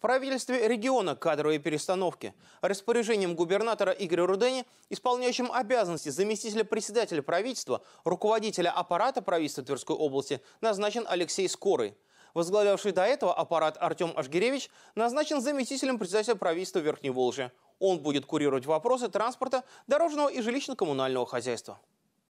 правительстве региона кадровые перестановки. Распоряжением губернатора Игоря Рудени, исполняющим обязанности заместителя председателя правительства, руководителя аппарата правительства Тверской области, назначен Алексей Скорый. Возглавлявший до этого аппарат Артем Ашгиревич назначен заместителем председателя правительства Верхней Волжи. Он будет курировать вопросы транспорта, дорожного и жилищно-коммунального хозяйства.